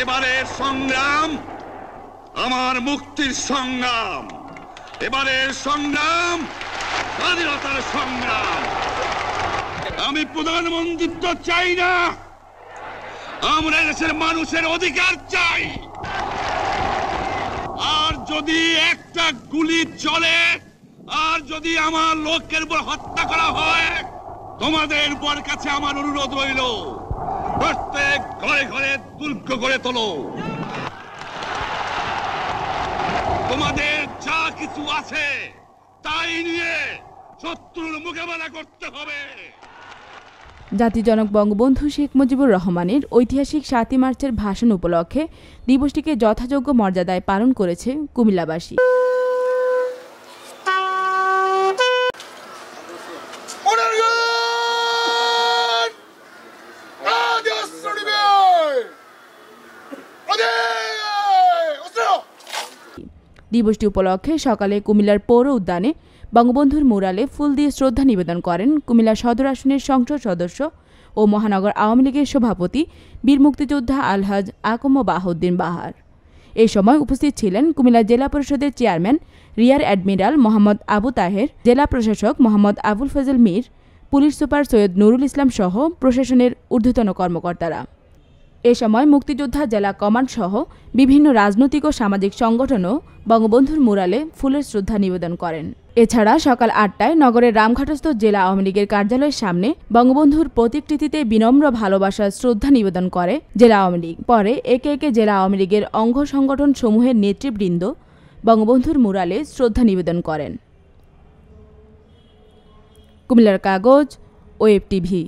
এবারের সংগ্রাম আমার মুক্তির সংগ্রাম এবারের সংগ্রাম স্বাধীনতার সংগ্রাম আমি প্রধানমন্ত্রিত্ব চাই না আমরা দেশের মানুষের অধিকার চাই আর যদি একটা গুলি চলে আর যদি আমার লোকের উপর হত্যা করা হয় তোমাদের উপর কাছে আমার অনুরোধ রইল প্রত্যেক ঘরে ঘরে দুর্গ তোলো তোমাদের যা কিছু আছে তাই নিয়ে শত্রুর মোকাবেলা করতে হবে জাতিজনক বঙ্গবন্ধু শেখ মুজিবুর রহমানের ঐতিহাসিক সাতই মার্চের ভাষণ উপলক্ষে দিবসটিকে যথাযোগ্য মর্যাদায় পালন করেছে কুমিল্লাবাসী দিবসটি উপলক্ষে সকালে কুমিল্লার পৌর উদ্যানে বঙ্গবন্ধুর মুরালে ফুল দিয়ে শ্রদ্ধা নিবেদন করেন কুমিল্লা সদর আসনের সংসদ সদস্য ও মহানগর আওয়ামী লীগের সভাপতি বীর মুক্তিযোদ্ধা আলহাজ আকম বাহউদ্দিন বাহার এ সময় উপস্থিত ছিলেন কুমিল্লা জেলা পরিষদের chairman rear admiral Mohammad Abu Taher জেলা প্রশাসক মোহাম্মদ আবুল ফজল মীর পুলিশ সুপার সৈয়দ নুরুল ইসলাম সহ প্রশাসনের ঊর্ধ্বতন কর্মকর্তারা এ সময় মুক্তিযোদ্ধা জেলা কমান্ড সহ বিভিন্ন রাজনৈতিক ও সামাজিক সংগঠনও বঙ্গবন্ধুর মুরালে ফুলের শ্রদ্ধা নিবেদন করেন এছাড়া সকাল আটটায় নগরের রামঘাটস্থ জেলা আওয়ামী লীগের কার্যালয়ের সামনে বঙ্গবন্ধুর প্রতিকৃতিতে বিনম্র ভালোবাসার শ্রদ্ধা নিবেদন করে জেলা আওয়ামী লীগ পরে একে একে জেলা আওয়ামী লীগের অঙ্গ সংগঠন সমূহের নেতৃবৃন্দ বঙ্গবন্ধুর মুরালে শ্রদ্ধা নিবেদন করেন কুমিল্লার কাগজ ওয়েব টিভি